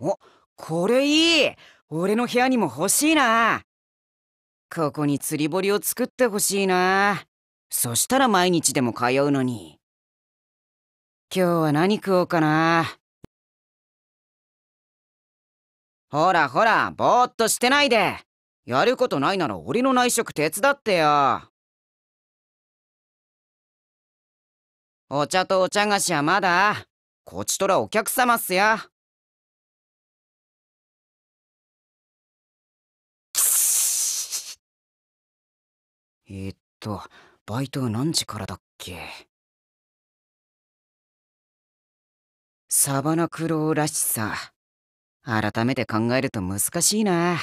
おこれいい俺の部屋にも欲しいなここに釣り堀を作ってほしいなそしたら毎日でも通うのに今日は何食おうかなほらほらぼーっとしてないでやることないなら俺の内職手伝ってよお茶とお茶菓子はまだこちとらお客様っすよ。えー、っと、バイト何時からだっけサバナクロウらしさ。改めて考えると難しいな。